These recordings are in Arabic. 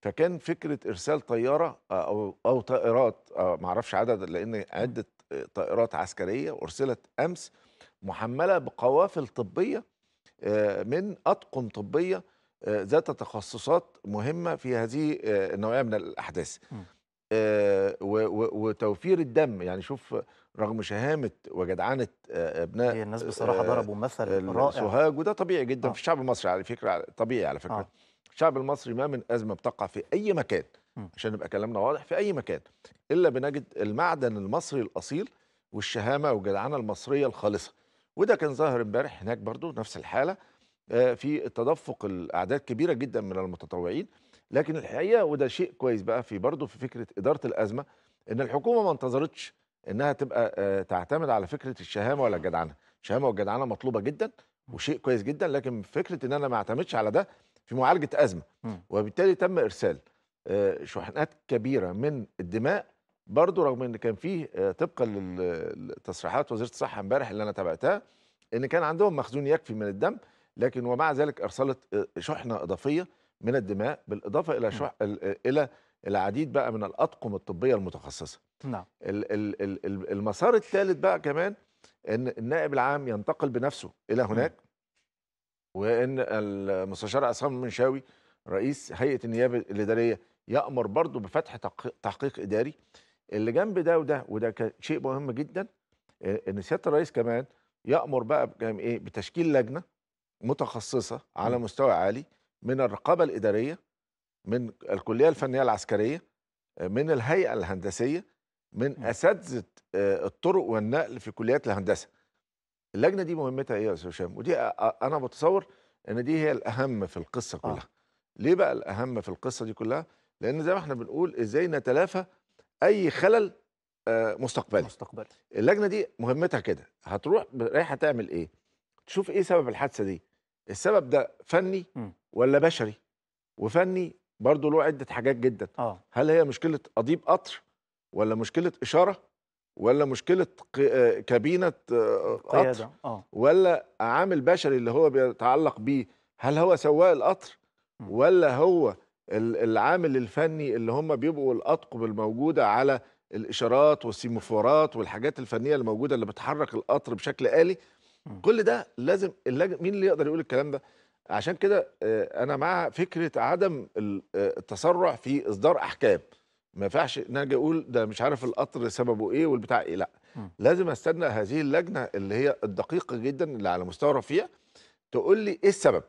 فكان فكره ارسال طياره آه، او او طائرات آه، ما اعرفش عدد لان عده آه، طائرات عسكريه ارسلت امس محمله بقوافل طبيه من اطقم طبيه ذات تخصصات مهمه في هذه النوعيه من الاحداث آه، وتوفير الدم يعني شوف رغم شهامه وجدعنه آه، ابناء هي الناس بصراحه آه، ضربوا مثل رائع سوهاج وده طبيعي جدا آه. في الشعب المصري على فكره طبيعي على فكره آه. الشعب المصري ما من ازمه بتقع في اي مكان م. عشان نبقى كلامنا واضح في اي مكان الا بنجد المعدن المصري الاصيل والشهامه والجدعنه المصريه الخالصه وده كان ظاهر امبارح هناك برضو نفس الحاله آه، في تدفق الاعداد كبيره جدا من المتطوعين لكن الحقيقه وده شيء كويس بقى في برضه في فكره اداره الازمه ان الحكومه ما انتظرتش انها تبقى آه، تعتمد على فكره الشهامه ولا الجدعنه الشهامه والجدعنه مطلوبه جدا وشيء كويس جدا لكن فكره ان انا ما اعتمدش على ده في معالجه ازمه وبالتالي تم ارسال آه، شحنات كبيره من الدماء برضه رغم ان كان فيه طبقا لتصريحات وزيره الصحه امبارح اللي انا تابعتها ان كان عندهم مخزون يكفي من الدم لكن ومع ذلك ارسلت آه، شحنه اضافيه من الدماء بالاضافه الى نعم. شح... آه، الى العديد بقى من الاطقم الطبيه المتخصصه نعم المسار الثالث بقى كمان ان النائب العام ينتقل بنفسه الى نعم. هناك وان المستشار عصام المنشاوي رئيس هيئه النيابه الاداريه يامر برضه بفتح تحقيق اداري اللي جنب ده وده وده كان شيء مهم جدا آه، ان سياده الرئيس كمان يامر بقى ايه بتشكيل لجنه متخصصه على مستوى عالي من الرقابه الاداريه من الكليه الفنيه العسكريه من الهيئه الهندسيه من اساتذه آه، الطرق والنقل في كليات الهندسه اللجنه دي مهمتها ايه يا استاذ هشام ودي آه، آه، انا بتصور ان دي هي الاهم في القصه كلها آه. ليه بقى الاهم في القصه دي كلها لان زي ما احنا بنقول ازاي نتلافى اي خلل مستقبلي مستقبلي اللجنه دي مهمتها كده هتروح رايحه تعمل ايه تشوف ايه سبب الحادثه دي السبب ده فني ولا بشري وفني برضه له عده حاجات جدا آه. هل هي مشكله قضيب قطر ولا مشكله اشاره ولا مشكله آه، كابينه آه، قطر آه. ولا عامل بشري اللي هو بيتعلق بيه هل هو سواق القطر ولا هو العامل الفني اللي هم بيبقوا الأطقم الموجودة على الإشارات والسيموفورات والحاجات الفنية الموجودة اللي بتحرك القطر بشكل آلي كل ده لازم اللجنه مين اللي يقدر يقول الكلام ده عشان كده آه، انا مع فكره عدم آه، التسرع في اصدار احكام ما ينفعش ان انا اقول ده مش عارف القطر سببه ايه والبتاع ايه لا لازم استنى هذه اللجنه اللي هي الدقيقه جدا اللي على مستوى رفيع تقول لي ايه السبب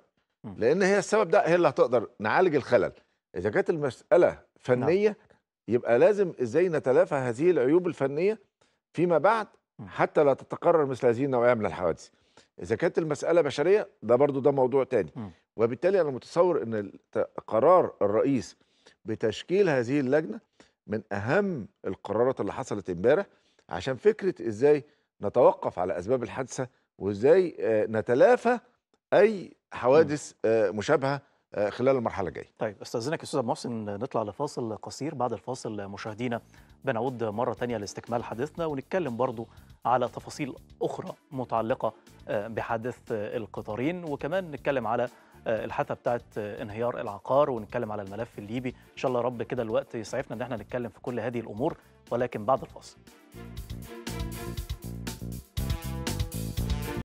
لان هي السبب ده هي اللي هتقدر نعالج الخلل اذا كانت المساله نعم. فنيه يبقى لازم ازاي نتلافى هذه العيوب الفنيه فيما بعد حتى لا تتكرر مثل هذه النوعيه من الحوادث اذا كانت المساله بشريه ده برضو ده موضوع تاني وبالتالي انا متصور ان قرار الرئيس بتشكيل هذه اللجنه من اهم القرارات اللي حصلت امبارح عشان فكره ازاي نتوقف على اسباب الحادثه وازاي آه، نتلافى اي حوادث آه، مشابهه آه، خلال المرحله الجايه. طيب استاذنك استاذ محسن نطلع لفاصل قصير بعد الفاصل مشاهدينا بنعود مره ثانيه لاستكمال حديثنا ونتكلم برضو على تفاصيل اخرى متعلقه آه، بحادث آه، القطارين وكمان نتكلم على الحادثه بتاعت انهيار العقار ونتكلم على الملف الليبي ان شاء الله رب كده الوقت يسعفنا ان احنا نتكلم في كل هذه الامور ولكن بعد الفاصل.